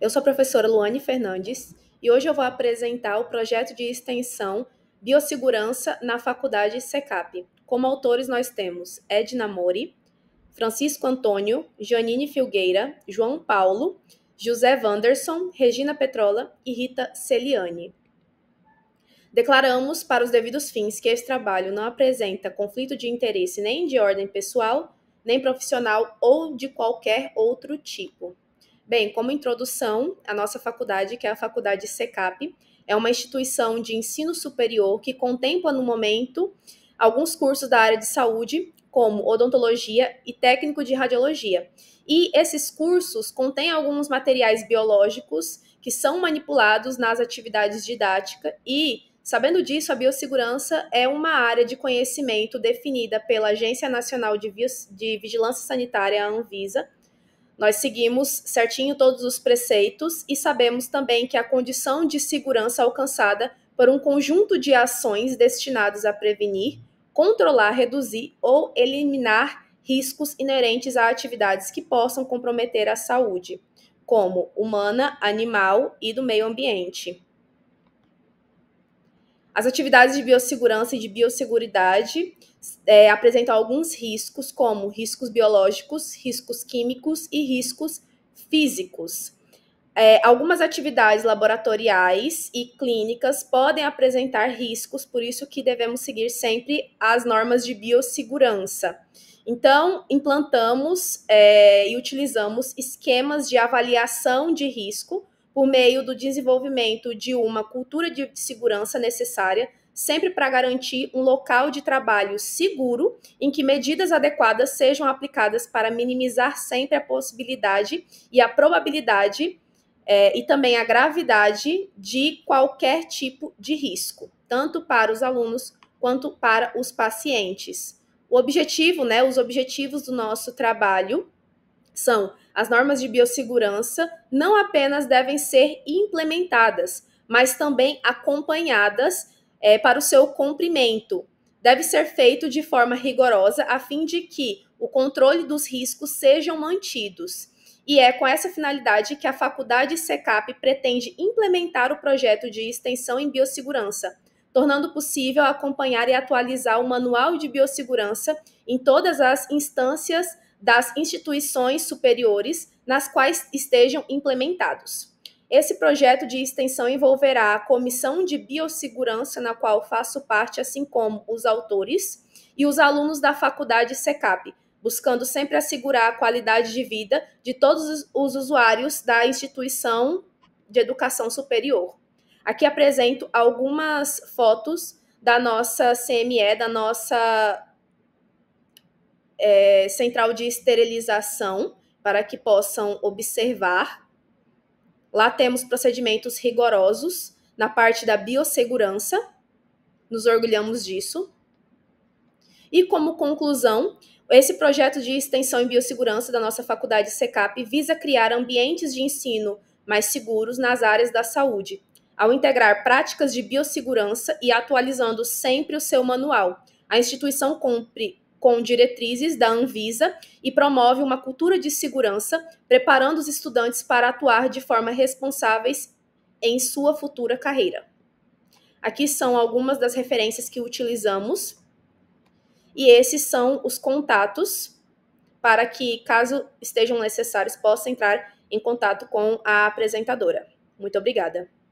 Eu sou a professora Luane Fernandes e hoje eu vou apresentar o projeto de extensão Biossegurança na Faculdade SECAP. Como autores nós temos Edna Mori, Francisco Antônio, Janine Filgueira, João Paulo, José Wanderson, Regina Petrola e Rita Celiani. Declaramos para os devidos fins que esse trabalho não apresenta conflito de interesse nem de ordem pessoal, nem profissional ou de qualquer outro tipo. Bem, como introdução, a nossa faculdade, que é a Faculdade SECAP, é uma instituição de ensino superior que contempla no momento alguns cursos da área de saúde, como odontologia e técnico de radiologia. E esses cursos contêm alguns materiais biológicos que são manipulados nas atividades didáticas. e, sabendo disso, a biossegurança é uma área de conhecimento definida pela Agência Nacional de, Vigilância Sanitária, a Anvisa, nós seguimos certinho todos os preceitos e sabemos também que a condição de segurança alcançada por um conjunto de ações destinadas a prevenir, controlar, reduzir ou eliminar riscos inerentes a atividades que possam comprometer a saúde, como humana, animal e do meio ambiente. As atividades de biossegurança e de biosseguridade é, apresentam alguns riscos, como riscos biológicos, riscos químicos e riscos físicos. É, algumas atividades laboratoriais e clínicas podem apresentar riscos, por isso que devemos seguir sempre as normas de biossegurança. Então, implantamos é, e utilizamos esquemas de avaliação de risco por meio do desenvolvimento de uma cultura de segurança necessária, sempre para garantir um local de trabalho seguro, em que medidas adequadas sejam aplicadas para minimizar sempre a possibilidade e a probabilidade é, e também a gravidade de qualquer tipo de risco, tanto para os alunos quanto para os pacientes. O objetivo, né, os objetivos do nosso trabalho são: as normas de biossegurança não apenas devem ser implementadas, mas também acompanhadas é, para o seu cumprimento. Deve ser feito de forma rigorosa a fim de que o controle dos riscos sejam mantidos. E é com essa finalidade que a Faculdade SECAP pretende implementar o projeto de extensão em biossegurança, tornando possível acompanhar e atualizar o Manual de Biossegurança em todas as instâncias das instituições superiores nas quais estejam implementados. Esse projeto de extensão envolverá a Comissão de Biossegurança, na qual faço parte, assim como os autores e os alunos da Faculdade SECAP, buscando sempre assegurar a qualidade de vida de todos os usuários da instituição de educação superior. Aqui apresento algumas fotos da nossa CME, da nossa é, central de esterilização para que possam observar. Lá temos procedimentos rigorosos na parte da biossegurança, nos orgulhamos disso. E como conclusão, esse projeto de extensão em biossegurança da nossa faculdade SECAP visa criar ambientes de ensino mais seguros nas áreas da saúde, ao integrar práticas de biossegurança e atualizando sempre o seu manual. A instituição cumpre com diretrizes da Anvisa e promove uma cultura de segurança, preparando os estudantes para atuar de forma responsáveis em sua futura carreira. Aqui são algumas das referências que utilizamos. E esses são os contatos para que, caso estejam necessários, possa entrar em contato com a apresentadora. Muito obrigada.